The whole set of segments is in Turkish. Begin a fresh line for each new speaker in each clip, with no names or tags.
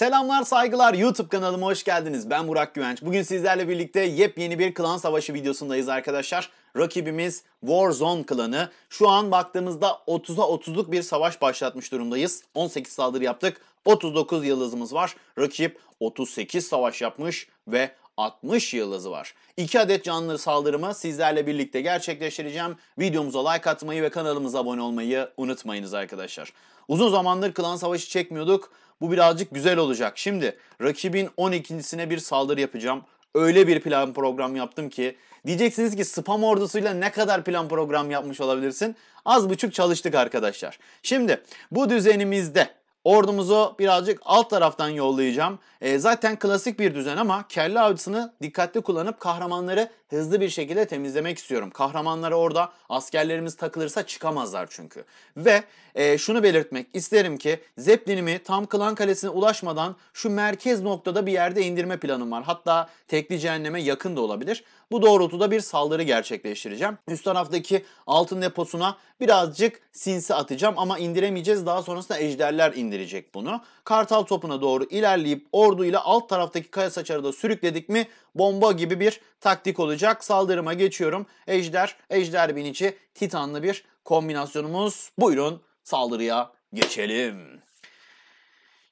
Selamlar saygılar YouTube kanalıma hoş geldiniz. Ben Burak Güvenç. Bugün sizlerle birlikte yepyeni bir klan savaşı videosundayız arkadaşlar. Rakibimiz Warzone klanı. Şu an baktığımızda 30'a 30'luk bir savaş başlatmış durumdayız. 18 saldırı yaptık. 39 yıldızımız var. Rakip 38 savaş yapmış ve 60 yıldızı var. 2 adet canlı saldırımı sizlerle birlikte gerçekleştireceğim. Videomuza like atmayı ve kanalımıza abone olmayı unutmayınız arkadaşlar. Uzun zamandır klan savaşı çekmiyorduk. Bu birazcık güzel olacak. Şimdi rakibin 12.sine bir saldırı yapacağım. Öyle bir plan program yaptım ki diyeceksiniz ki spam ordusuyla ne kadar plan program yapmış olabilirsin? Az buçuk çalıştık arkadaşlar. Şimdi bu düzenimizde Ordumuzu birazcık alt taraftan yollayacağım. E, zaten klasik bir düzen ama kelle avcısını dikkatli kullanıp kahramanları hızlı bir şekilde temizlemek istiyorum. Kahramanlara orada askerlerimiz takılırsa çıkamazlar çünkü. Ve e, şunu belirtmek isterim ki Zeppelin'imi tam Klan Kalesi'ne ulaşmadan şu merkez noktada bir yerde indirme planım var. Hatta tekli cehenneme yakın da olabilir. Bu doğrultuda bir saldırı gerçekleştireceğim. Üst taraftaki altın deposuna birazcık sinsi atacağım ama indiremeyeceğiz. Daha sonrasında ejderler indirecek bunu. Kartal topuna doğru ilerleyip orduyla alt taraftaki kaya saçarı da sürükledik mi bomba gibi bir taktik olacak. Saldırıma geçiyorum. Ejder, ejder binici, titanlı bir kombinasyonumuz. Buyurun saldırıya geçelim.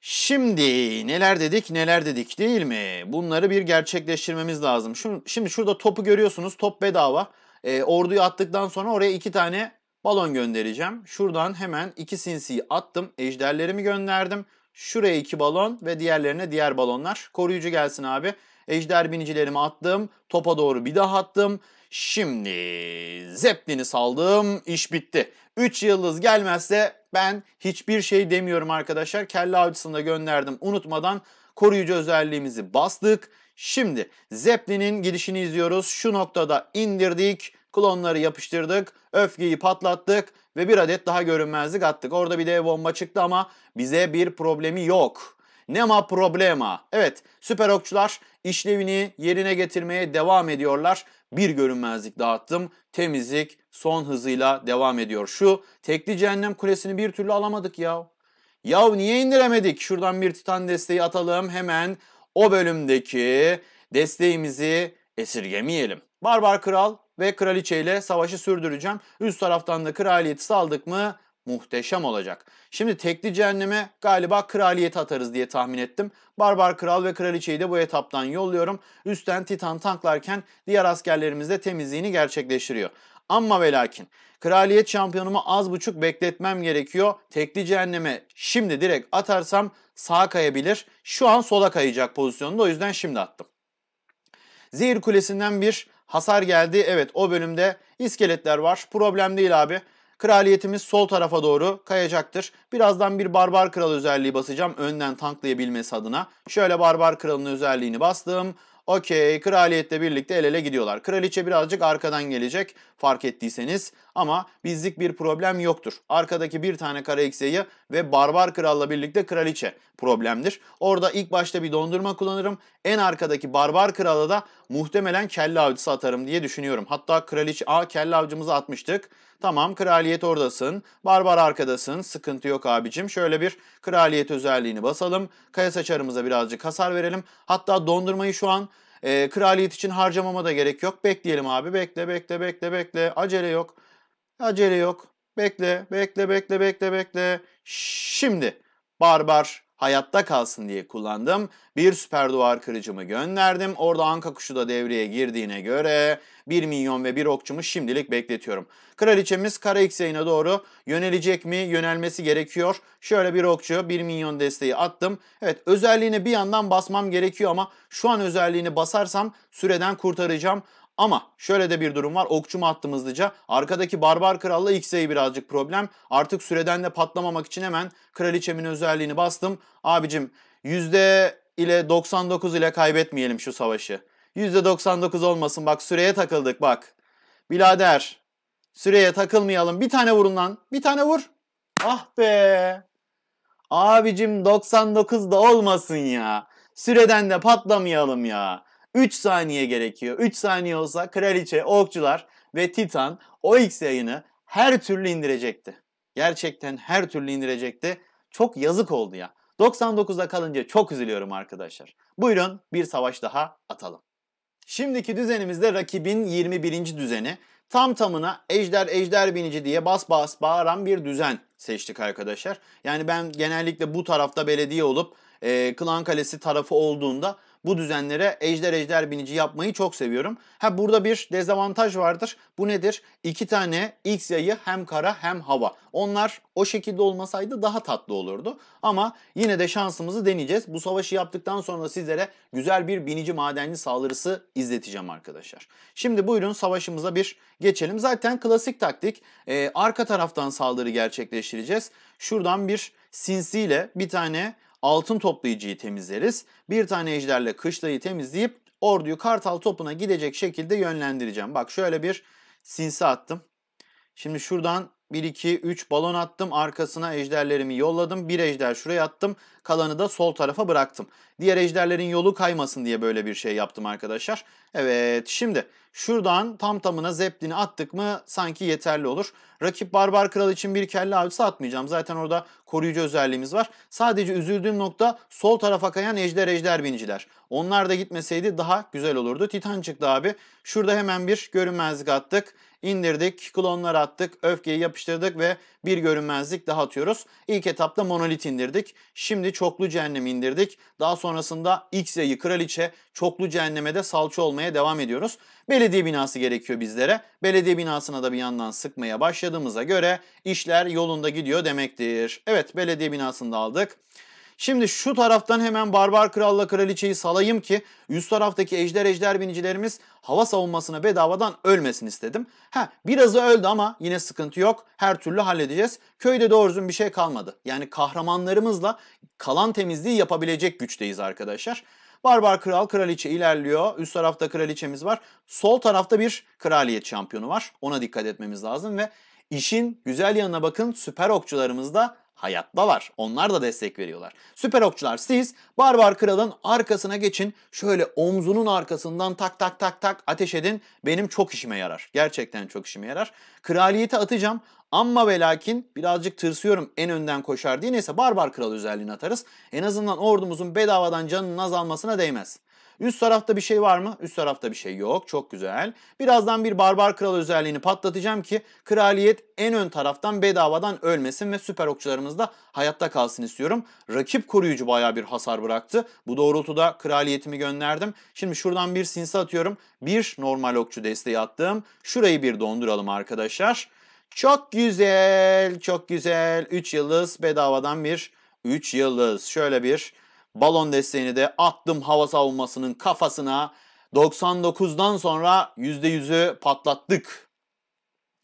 Şimdi neler dedik neler dedik değil mi? Bunları bir gerçekleştirmemiz lazım. Şimdi, şimdi şurada topu görüyorsunuz. Top bedava. E, orduyu attıktan sonra oraya iki tane balon göndereceğim. Şuradan hemen iki sinsiyi attım. Ejderlerimi gönderdim. Şuraya iki balon ve diğerlerine diğer balonlar. Koruyucu gelsin abi. Ejder binicilerimi attım. Topa doğru bir daha attım. Şimdi Zeppelin'i saldım. İş bitti. 3 yıldız gelmezse ben hiçbir şey demiyorum arkadaşlar. Kelle avcısını da gönderdim unutmadan. Koruyucu özelliğimizi bastık. Şimdi Zeppelin'in gidişini izliyoruz. Şu noktada indirdik. Klonları yapıştırdık. Öfkeyi patlattık. Ve bir adet daha görünmezlik attık. Orada bir de bomba çıktı ama bize bir problemi yok. Nema problema. Evet süper okçular işlevini yerine getirmeye devam ediyorlar. Bir görünmezlik dağıttım. Temizlik son hızıyla devam ediyor. Şu tekli cehennem kulesini bir türlü alamadık ya. Ya niye indiremedik? Şuradan bir titan desteği atalım. Hemen o bölümdeki desteğimizi esirgemeyelim. Barbar Kral ve Kraliçe ile savaşı sürdüreceğim. Üst taraftan da kraliyeti saldık mı muhteşem olacak. Şimdi tekli cehenneme galiba kraliyet atarız diye tahmin ettim. Barbar kral ve kraliçeyi de bu etaptan yolluyorum. Üstten Titan tanklarken diğer askerlerimiz de temizliğini gerçekleştiriyor. Amma ve lakin kraliyet şampiyonumu az buçuk bekletmem gerekiyor. Tekli cehenneme şimdi direkt atarsam sağa kayabilir. Şu an sola kayacak pozisyonda o yüzden şimdi attım. Zehir kulesinden bir hasar geldi. Evet o bölümde iskeletler var. Problem değil abi. Kraliyetimiz sol tarafa doğru kayacaktır. Birazdan bir barbar kral özelliği basacağım önden tanklayabilmesi adına. Şöyle barbar kralın özelliğini bastım. Okey kraliyetle birlikte el ele gidiyorlar. Kraliçe birazcık arkadan gelecek fark ettiyseniz ama bizlik bir problem yoktur. Arkadaki bir tane kara ekseyi ve barbar kralla birlikte kraliçe problemdir. Orada ilk başta bir dondurma kullanırım. En arkadaki barbar krala da muhtemelen kelle avcısı atarım diye düşünüyorum. Hatta kraliç A kelle avcımızı atmıştık. Tamam kraliyet oradasın, barbar arkadasın, sıkıntı yok abicim. Şöyle bir kraliyet özelliğini basalım. Kaya saçarımıza birazcık hasar verelim. Hatta dondurmayı şu an e, kraliyet için harcamama da gerek yok. Bekleyelim abi. Bekle, bekle, bekle, bekle. Acele yok. Acele yok. Bekle, bekle, bekle, bekle, bekle. Şimdi barbar hayatta kalsın diye kullandım. Bir süper duvar kırıcımı gönderdim. Orada anka kuşu da devreye girdiğine göre 1 milyon ve bir okçumu şimdilik bekletiyorum. Kraliçemiz kara ekseyine doğru yönelecek mi? Yönelmesi gerekiyor. Şöyle bir okçu 1 milyon desteği attım. Evet özelliğini bir yandan basmam gerekiyor ama şu an özelliğini basarsam süreden kurtaracağım. Ama şöyle de bir durum var. okçu mu attım hızlıca. Arkadaki Barbar Kral'la X'e birazcık problem. Artık süreden de patlamamak için hemen Kraliçemin özelliğini bastım. Abicim yüzde ile 99 ile kaybetmeyelim şu savaşı. Yüzde 99 olmasın bak süreye takıldık bak. Bilader süreye takılmayalım. Bir tane vurun lan. Bir tane vur. Ah be. Abicim 99 da olmasın ya. Süreden de patlamayalım ya. 3 saniye gerekiyor. 3 saniye olsa kraliçe, okçular ve Titan o X yayını her türlü indirecekti. Gerçekten her türlü indirecekti. Çok yazık oldu ya. 99'da kalınca çok üzülüyorum arkadaşlar. Buyurun bir savaş daha atalım. Şimdiki düzenimizde rakibin 21. düzeni. Tam tamına ejder ejder binici diye bas bas bağıran bir düzen seçtik arkadaşlar. Yani ben genellikle bu tarafta belediye olup e, Klan Kalesi tarafı olduğunda bu düzenlere ejder ejder binici yapmayı çok seviyorum. Ha burada bir dezavantaj vardır. Bu nedir? İki tane X yayı hem kara hem hava. Onlar o şekilde olmasaydı daha tatlı olurdu. Ama yine de şansımızı deneyeceğiz. Bu savaşı yaptıktan sonra sizlere güzel bir binici madenli saldırısı izleteceğim arkadaşlar. Şimdi buyurun savaşımıza bir geçelim. Zaten klasik taktik e, arka taraftan saldırı gerçekleştireceğiz. Şuradan bir sinsiyle bir tane altın toplayıcıyı temizleriz. Bir tane ejderle kışlayı temizleyip orduyu kartal topuna gidecek şekilde yönlendireceğim. Bak şöyle bir sinsi attım. Şimdi şuradan 1, 2, 3 balon attım. Arkasına ejderlerimi yolladım. Bir ejder şuraya attım. Kalanı da sol tarafa bıraktım. Diğer ejderlerin yolu kaymasın diye böyle bir şey yaptım arkadaşlar. Evet şimdi şuradan tam tamına zeplini attık mı sanki yeterli olur. Rakip barbar kral için bir kelle avcısı atmayacağım. Zaten orada koruyucu özelliğimiz var. Sadece üzüldüğüm nokta sol tarafa kayan ejder ejder biniciler. Onlar da gitmeseydi daha güzel olurdu. Titan çıktı abi. Şurada hemen bir görünmezlik attık indirdik, klonlar attık, öfkeyi yapıştırdık ve bir görünmezlik daha atıyoruz. İlk etapta monolit indirdik. Şimdi çoklu cehennem indirdik. Daha sonrasında x kraliçe, çoklu cehenneme de salça olmaya devam ediyoruz. Belediye binası gerekiyor bizlere. Belediye binasına da bir yandan sıkmaya başladığımıza göre işler yolunda gidiyor demektir. Evet belediye binasını da aldık. Şimdi şu taraftan hemen Barbar Kral'la Kraliçeyi salayım ki üst taraftaki ejder ejder binicilerimiz hava savunmasına bedavadan ölmesin istedim. Ha birazı öldü ama yine sıkıntı yok. Her türlü halledeceğiz. Köyde doğru doğrusun bir şey kalmadı. Yani kahramanlarımızla kalan temizliği yapabilecek güçteyiz arkadaşlar. Barbar Kral Kraliçe ilerliyor. Üst tarafta kraliçemiz var. Sol tarafta bir kraliyet şampiyonu var. Ona dikkat etmemiz lazım ve işin güzel yanına bakın süper okçularımız da hayattalar. Onlar da destek veriyorlar. Süper okçular siz Barbar Kral'ın arkasına geçin. Şöyle omzunun arkasından tak tak tak tak ateş edin. Benim çok işime yarar. Gerçekten çok işime yarar. Kraliyeti atacağım. Amma ve lakin birazcık tırsıyorum en önden koşar diye. Neyse Barbar Kral özelliğini atarız. En azından ordumuzun bedavadan canının azalmasına değmez. Üst tarafta bir şey var mı? Üst tarafta bir şey yok. Çok güzel. Birazdan bir barbar kral özelliğini patlatacağım ki kraliyet en ön taraftan bedavadan ölmesin ve süper okçularımız da hayatta kalsın istiyorum. Rakip koruyucu baya bir hasar bıraktı. Bu doğrultuda kraliyetimi gönderdim. Şimdi şuradan bir sinsi atıyorum. Bir normal okçu desteği attım. Şurayı bir donduralım arkadaşlar. Çok güzel, çok güzel. 3 yıldız bedavadan bir 3 yıldız. Şöyle bir balon desteğini de attım hava savunmasının kafasına. 99'dan sonra %100'ü patlattık.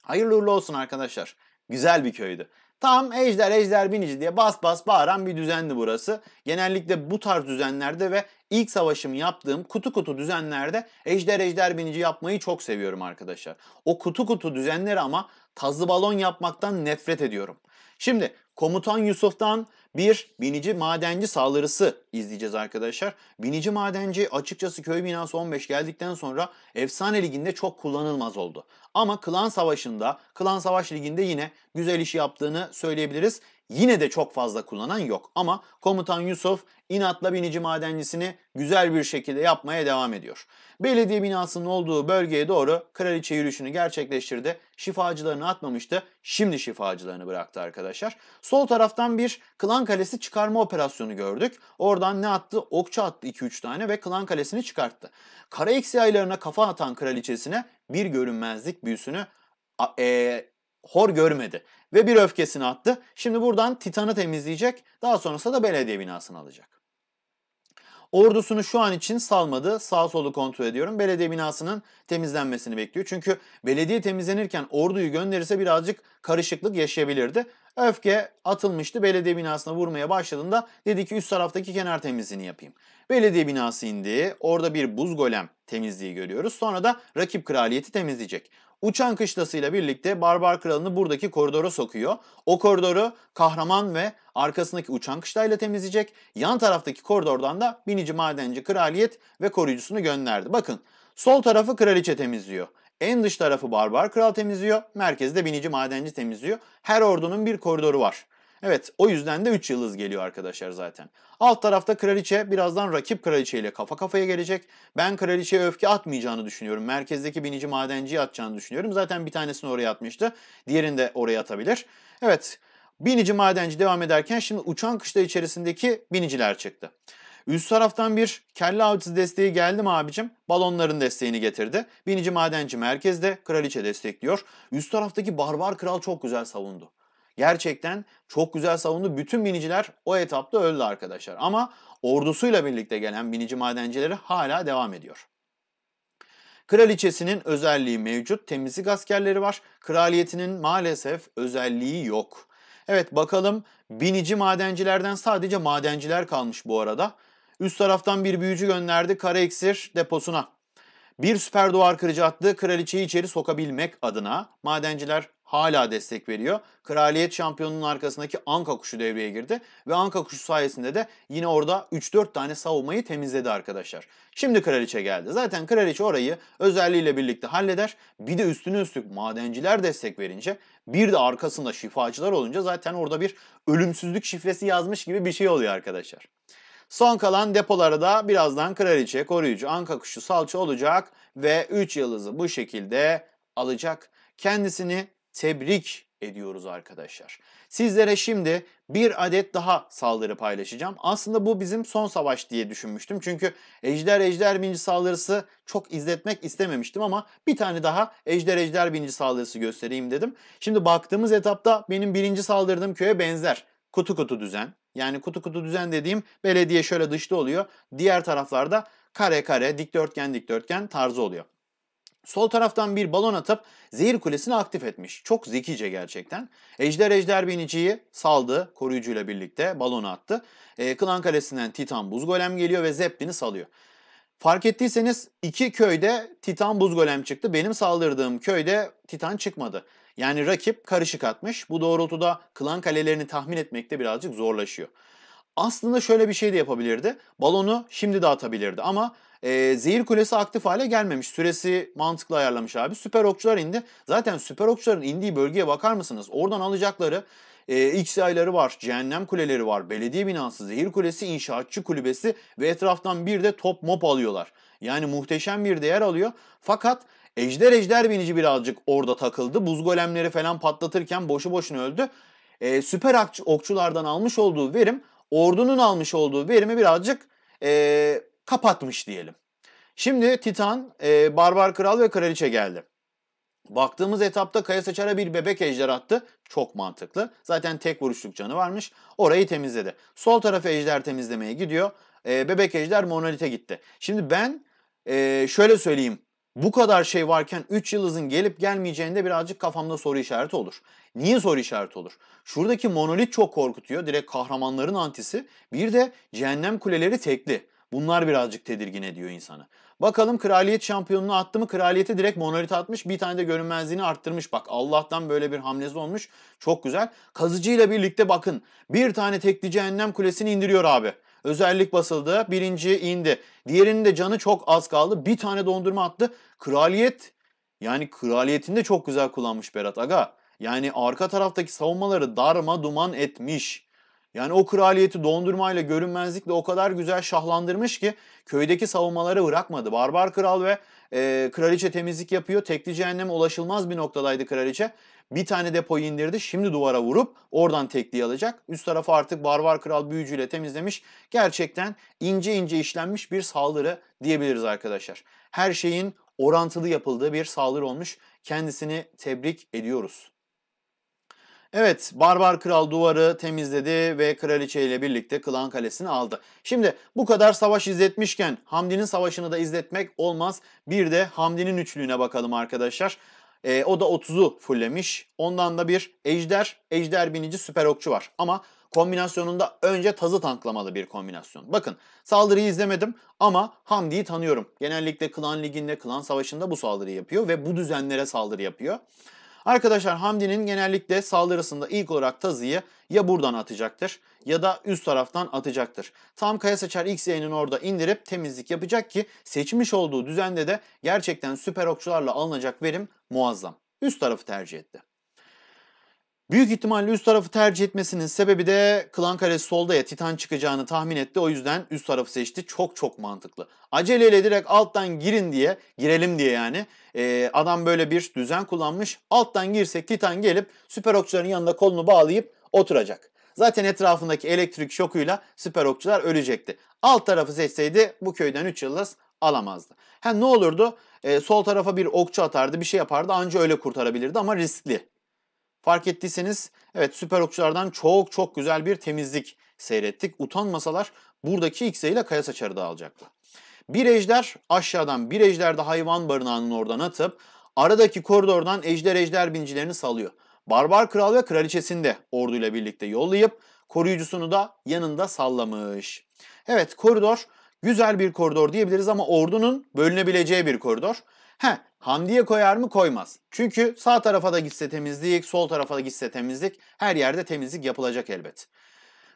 Hayırlı uğurlu olsun arkadaşlar. Güzel bir köydü. Tam ejder ejder binici diye bas bas bağıran bir düzenli burası. Genellikle bu tarz düzenlerde ve ilk savaşımı yaptığım kutu kutu düzenlerde ejder ejder binici yapmayı çok seviyorum arkadaşlar. O kutu kutu düzenleri ama tazlı balon yapmaktan nefret ediyorum. Şimdi Komutan Yusuf'tan bir binici madenci saldırısı izleyeceğiz arkadaşlar. Binici madenci açıkçası köy binası 15 geldikten sonra efsane liginde çok kullanılmaz oldu. Ama klan savaşında, klan savaş liginde yine güzel iş yaptığını söyleyebiliriz. Yine de çok fazla kullanan yok ama komutan Yusuf inatla binici madencisini güzel bir şekilde yapmaya devam ediyor. Belediye binasının olduğu bölgeye doğru kraliçe yürüyüşünü gerçekleştirdi. Şifacılarını atmamıştı. Şimdi şifacılarını bıraktı arkadaşlar. Sol taraftan bir klan kalesi çıkarma operasyonu gördük. Oradan ne attı? Okçu attı 2-3 tane ve klan kalesini çıkarttı. Kara eksi aylarına kafa atan kraliçesine bir görünmezlik büyüsünü e, hor görmedi ve bir öfkesini attı. Şimdi buradan Titan'ı temizleyecek. Daha sonrasında da belediye binasını alacak. Ordusunu şu an için salmadı. Sağ solu kontrol ediyorum. Belediye binasının temizlenmesini bekliyor. Çünkü belediye temizlenirken orduyu gönderirse birazcık karışıklık yaşayabilirdi. Öfke atılmıştı. Belediye binasına vurmaya başladığında dedi ki üst taraftaki kenar temizliğini yapayım. Belediye binası indi. Orada bir buz golem temizliği görüyoruz. Sonra da rakip kraliyeti temizleyecek. Uçan kışlasıyla birlikte Barbar Kralı'nı buradaki koridora sokuyor. O koridoru kahraman ve arkasındaki uçan kışlayla temizleyecek. Yan taraftaki koridordan da binici madenci kraliyet ve koruyucusunu gönderdi. Bakın sol tarafı kraliçe temizliyor. En dış tarafı barbar kral temizliyor, merkezde binici madenci temizliyor. Her ordunun bir koridoru var. Evet o yüzden de 3 yıldız geliyor arkadaşlar zaten. Alt tarafta kraliçe birazdan rakip kraliçe ile kafa kafaya gelecek. Ben kraliçeye öfke atmayacağını düşünüyorum. Merkezdeki binici madenciyi atacağını düşünüyorum. Zaten bir tanesini oraya atmıştı. Diğerini de oraya atabilir. Evet binici madenci devam ederken şimdi uçan kışla içerisindeki biniciler çıktı. Üst taraftan bir kelle avcısı desteği geldi mi abicim? Balonların desteğini getirdi. Binici madenci merkezde kraliçe destekliyor. Üst taraftaki barbar kral çok güzel savundu. Gerçekten çok güzel savundu. Bütün biniciler o etapta öldü arkadaşlar. Ama ordusuyla birlikte gelen binici madencileri hala devam ediyor. Kraliçesinin özelliği mevcut. Temizlik askerleri var. Kraliyetinin maalesef özelliği yok. Evet bakalım binici madencilerden sadece madenciler kalmış bu arada. Üst taraftan bir büyücü gönderdi kara iksir deposuna. Bir süper duvar kırıcı attı kraliçeyi içeri sokabilmek adına. Madenciler hala destek veriyor. Kraliyet şampiyonunun arkasındaki Anka kuşu devreye girdi ve Anka kuşu sayesinde de yine orada 3-4 tane savunmayı temizledi arkadaşlar. Şimdi kraliçe geldi. Zaten kraliçe orayı özelliğiyle birlikte halleder. Bir de üstüne üstlük madenciler destek verince bir de arkasında şifacılar olunca zaten orada bir ölümsüzlük şifresi yazmış gibi bir şey oluyor arkadaşlar. Son kalan depolara da birazdan kraliçe, koruyucu, anka kuşu, salça olacak ve 3 yıldızı bu şekilde alacak. Kendisini tebrik ediyoruz arkadaşlar. Sizlere şimdi bir adet daha saldırı paylaşacağım. Aslında bu bizim son savaş diye düşünmüştüm. Çünkü Ejder Ejder Binci saldırısı çok izletmek istememiştim ama bir tane daha Ejder Ejder Binci saldırısı göstereyim dedim. Şimdi baktığımız etapta benim birinci saldırdığım köye benzer kutu kutu düzen. Yani kutu kutu düzen dediğim belediye şöyle dışta oluyor. Diğer taraflarda kare kare, dikdörtgen dikdörtgen tarzı oluyor. Sol taraftan bir balon atıp zehir kulesini aktif etmiş. Çok zekice gerçekten. Ejder Ejder Binici'yi saldı koruyucuyla birlikte balonu attı. E, Klan Kalesi'nden Titan Buz Golem geliyor ve Zeppelin'i salıyor. Fark ettiyseniz iki köyde Titan Buz Golem çıktı. Benim saldırdığım köyde Titan çıkmadı. Yani rakip karışık atmış. Bu doğrultuda klan kalelerini tahmin etmekte birazcık zorlaşıyor. Aslında şöyle bir şey de yapabilirdi. Balonu şimdi de atabilirdi ama e, zehir kulesi aktif hale gelmemiş. Süresi mantıklı ayarlamış abi. Süper okçular indi. Zaten süper okçuların indiği bölgeye bakar mısınız? Oradan alacakları e, X var, cehennem kuleleri var, belediye binası, zehir kulesi, inşaatçı kulübesi ve etraftan bir de top mop alıyorlar. Yani muhteşem bir değer alıyor. Fakat Ejder Ejder binici birazcık orada takıldı. Buz golemleri falan patlatırken boşu boşuna öldü. E, süper okçulardan almış olduğu verim ordunun almış olduğu verimi birazcık e, kapatmış diyelim. Şimdi Titan, e, Barbar Kral ve Kraliçe geldi. Baktığımız etapta Kaya Saçar'a bir bebek ejder attı. Çok mantıklı. Zaten tek vuruşluk canı varmış. Orayı temizledi. Sol tarafı ejder temizlemeye gidiyor. E, bebek ejder monolite gitti. Şimdi ben e, şöyle söyleyeyim bu kadar şey varken 3 yıldızın gelip gelmeyeceğinde birazcık kafamda soru işareti olur. Niye soru işareti olur? Şuradaki monolit çok korkutuyor. Direkt kahramanların antisi. Bir de cehennem kuleleri tekli. Bunlar birazcık tedirgin ediyor insanı. Bakalım kraliyet şampiyonunu attı mı? Kraliyete direkt monolit atmış. Bir tane de görünmezliğini arttırmış. Bak Allah'tan böyle bir hamlesi olmuş. Çok güzel. Kazıcıyla birlikte bakın. Bir tane tekli cehennem kulesini indiriyor abi. Özellik basıldı. Birinci indi. Diğerinin de canı çok az kaldı. Bir tane dondurma attı. Kraliyet yani kraliyetini de çok güzel kullanmış Berat Aga. Yani arka taraftaki savunmaları darma duman etmiş. Yani o kraliyeti dondurmayla görünmezlikle o kadar güzel şahlandırmış ki köydeki savunmaları bırakmadı. Barbar kral ve e, kraliçe temizlik yapıyor. Tekli cehenneme ulaşılmaz bir noktadaydı kraliçe. Bir tane depoyu indirdi. Şimdi duvara vurup oradan tekliği alacak. Üst tarafı artık Barbar Kral büyücüyle temizlemiş. Gerçekten ince ince işlenmiş bir saldırı diyebiliriz arkadaşlar. Her şeyin orantılı yapıldığı bir saldırı olmuş. Kendisini tebrik ediyoruz. Evet, Barbar Kral duvarı temizledi ve kraliçe ile birlikte Klan Kalesi'ni aldı. Şimdi bu kadar savaş izletmişken Hamdi'nin savaşını da izletmek olmaz. Bir de Hamdi'nin üçlüğüne bakalım arkadaşlar. E, o da 30'u fullemiş. Ondan da bir Ejder, Ejder binici süper okçu var. Ama kombinasyonunda önce tazı tanklamalı bir kombinasyon. Bakın saldırıyı izlemedim ama Hamdi'yi tanıyorum. Genellikle Klan Ligi'nde, Klan Savaşı'nda bu saldırıyı yapıyor ve bu düzenlere saldırı yapıyor. Arkadaşlar Hamdi'nin genellikle saldırısında ilk olarak tazıyı ya buradan atacaktır ya da üst taraftan atacaktır. Tam kaya seçer X yayının orada indirip temizlik yapacak ki seçmiş olduğu düzende de gerçekten süper okçularla alınacak verim muazzam. Üst tarafı tercih etti. Büyük ihtimalle üst tarafı tercih etmesinin sebebi de Klan Kalesi solda ya Titan çıkacağını tahmin etti. O yüzden üst tarafı seçti. Çok çok mantıklı. Aceleyle direkt alttan girin diye, girelim diye yani. Ee, adam böyle bir düzen kullanmış. Alttan girsek Titan gelip süper okçuların yanında kolunu bağlayıp oturacak. Zaten etrafındaki elektrik şokuyla süper okçular ölecekti. Alt tarafı seçseydi bu köyden 3 yıldız alamazdı. Ha ne olurdu? Ee, sol tarafa bir okçu atardı, bir şey yapardı anca öyle kurtarabilirdi ama riskli. Fark ettiyseniz evet süper okçulardan çok çok güzel bir temizlik seyrettik. Utanmasalar buradaki X'e ile Kaya Saçar'ı da alacaklar. Bir ejder aşağıdan bir ejder de hayvan barınağının oradan atıp aradaki koridordan ejder ejder bincilerini salıyor. Barbar kral ve kraliçesini de orduyla birlikte yollayıp koruyucusunu da yanında sallamış. Evet koridor güzel bir koridor diyebiliriz ama ordunun bölünebileceği bir koridor. He, Hamdi'ye koyar mı? Koymaz. Çünkü sağ tarafa da gitse temizlik, sol tarafa da gitse temizlik. Her yerde temizlik yapılacak elbet.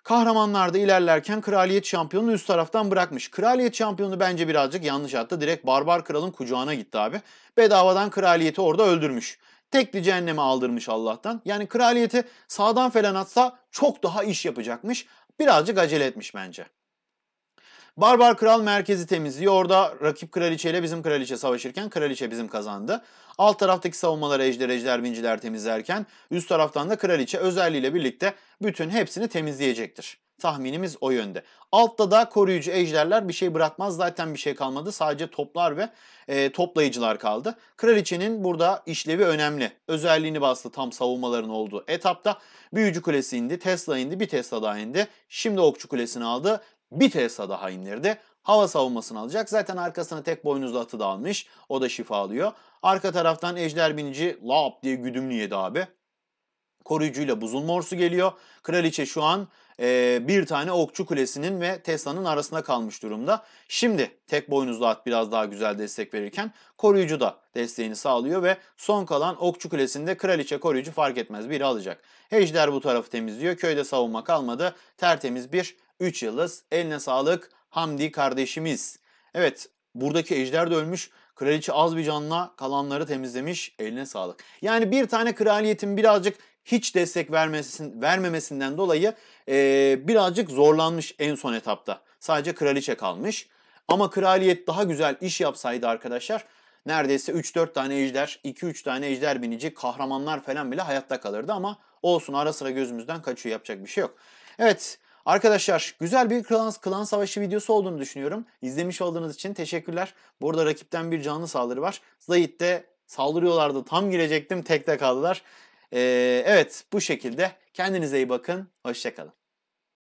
Kahramanlarda ilerlerken kraliyet şampiyonunu üst taraftan bırakmış. Kraliyet şampiyonu bence birazcık yanlış attı. Direkt barbar kralın kucağına gitti abi. Bedavadan kraliyeti orada öldürmüş. Tekli cehenneme aldırmış Allah'tan. Yani kraliyeti sağdan falan atsa çok daha iş yapacakmış. Birazcık acele etmiş bence. Barbar Kral merkezi temizliyor. Orada rakip kraliçe ile bizim kraliçe savaşırken kraliçe bizim kazandı. Alt taraftaki savunmaları ejder ejder binciler temizlerken üst taraftan da kraliçe özelliğiyle birlikte bütün hepsini temizleyecektir. Tahminimiz o yönde. Altta da koruyucu ejderler bir şey bırakmaz zaten bir şey kalmadı. Sadece toplar ve e, toplayıcılar kaldı. Kraliçenin burada işlevi önemli. Özelliğini bastı tam savunmaların olduğu etapta. Büyücü kulesi indi, Tesla indi, bir Tesla daha indi. Şimdi okçu kulesini aldı bir TSA daha indirdi. Hava savunmasını alacak. Zaten arkasına tek boynuzlu atı da almış. O da şifa alıyor. Arka taraftan Ejder Binici lap diye güdümlü yedi abi. Koruyucuyla buzul morsu geliyor. Kraliçe şu an e, bir tane okçu kulesinin ve Tesla'nın arasında kalmış durumda. Şimdi tek boynuzlu at biraz daha güzel destek verirken koruyucu da desteğini sağlıyor ve son kalan okçu kulesinde kraliçe koruyucu fark etmez biri alacak. Ejder bu tarafı temizliyor. Köyde savunma kalmadı. Tertemiz bir 3 yıldız. Eline sağlık Hamdi kardeşimiz. Evet buradaki ejder de ölmüş. Kraliçe az bir canla kalanları temizlemiş. Eline sağlık. Yani bir tane kraliyetin birazcık hiç destek vermesin, vermemesinden dolayı e, birazcık zorlanmış en son etapta. Sadece kraliçe kalmış. Ama kraliyet daha güzel iş yapsaydı arkadaşlar neredeyse 3-4 tane ejder, 2-3 tane ejder binici, kahramanlar falan bile hayatta kalırdı ama olsun ara sıra gözümüzden kaçıyor yapacak bir şey yok. Evet Arkadaşlar güzel bir klan, klan savaşı videosu olduğunu düşünüyorum. İzlemiş olduğunuz için teşekkürler. Burada rakipten bir canlı saldırı var. Zayit de saldırıyorlardı. Tam girecektim. Tekte kaldılar. Ee, evet bu şekilde. Kendinize iyi bakın. Hoşçakalın.